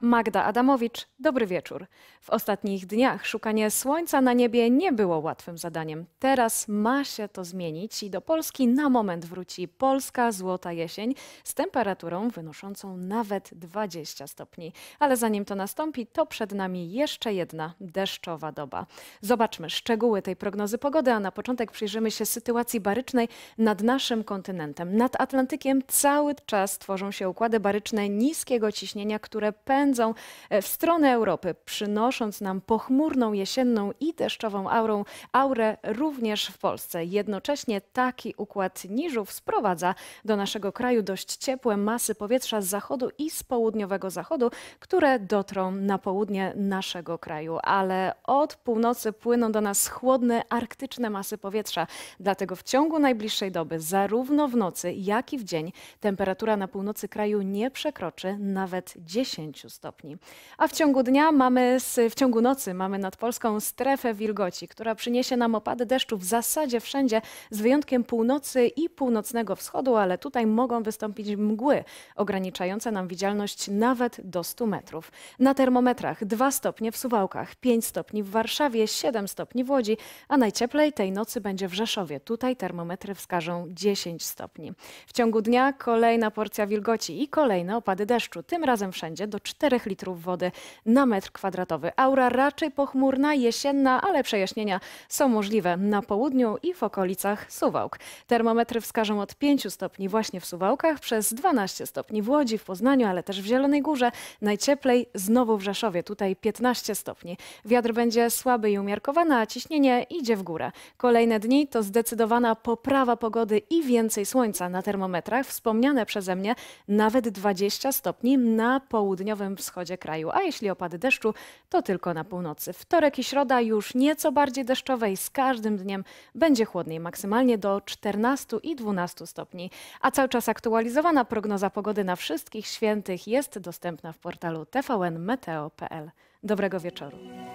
Magda Adamowicz, dobry wieczór. W ostatnich dniach szukanie słońca na niebie nie było łatwym zadaniem. Teraz ma się to zmienić i do Polski na moment wróci polska złota jesień z temperaturą wynoszącą nawet 20 stopni. Ale zanim to nastąpi, to przed nami jeszcze jedna deszczowa doba. Zobaczmy szczegóły tej prognozy pogody, a na początek przyjrzymy się sytuacji barycznej nad naszym kontynentem. Nad Atlantykiem cały czas tworzą się układy baryczne niskiego ciśnienia, które pędzą pędzą e, w stronę Europy, przynosząc nam pochmurną jesienną i deszczową aurą, aurę również w Polsce. Jednocześnie taki układ niżów sprowadza do naszego kraju dość ciepłe masy powietrza z zachodu i z południowego zachodu, które dotrą na południe naszego kraju. Ale od północy płyną do nas chłodne, arktyczne masy powietrza. Dlatego w ciągu najbliższej doby, zarówno w nocy, jak i w dzień, temperatura na północy kraju nie przekroczy nawet 10 stopni stopni. A w ciągu dnia mamy, w ciągu nocy mamy nad Polską strefę wilgoci, która przyniesie nam opady deszczu w zasadzie wszędzie, z wyjątkiem północy i północnego wschodu, ale tutaj mogą wystąpić mgły ograniczające nam widzialność nawet do 100 metrów. Na termometrach 2 stopnie w Suwałkach, 5 stopni w Warszawie, 7 stopni w Łodzi, a najcieplej tej nocy będzie w Rzeszowie. Tutaj termometry wskażą 10 stopni. W ciągu dnia kolejna porcja wilgoci i kolejne opady deszczu, tym razem wszędzie do 4 4 litrów wody na metr kwadratowy. Aura raczej pochmurna, jesienna, ale przejaśnienia są możliwe na południu i w okolicach Suwałk. Termometry wskażą od 5 stopni właśnie w Suwałkach, przez 12 stopni w Łodzi, w Poznaniu, ale też w Zielonej Górze. Najcieplej znowu w Rzeszowie, tutaj 15 stopni. Wiatr będzie słaby i umiarkowany, a ciśnienie idzie w górę. Kolejne dni to zdecydowana poprawa pogody i więcej słońca na termometrach. Wspomniane przeze mnie nawet 20 stopni na południowym wschodzie kraju, a jeśli opady deszczu, to tylko na północy. Wtorek i środa już nieco bardziej deszczowe i z każdym dniem będzie chłodniej, maksymalnie do 14 i 12 stopni. A cały czas aktualizowana prognoza pogody na wszystkich świętych jest dostępna w portalu tvnmeteo.pl. Dobrego wieczoru.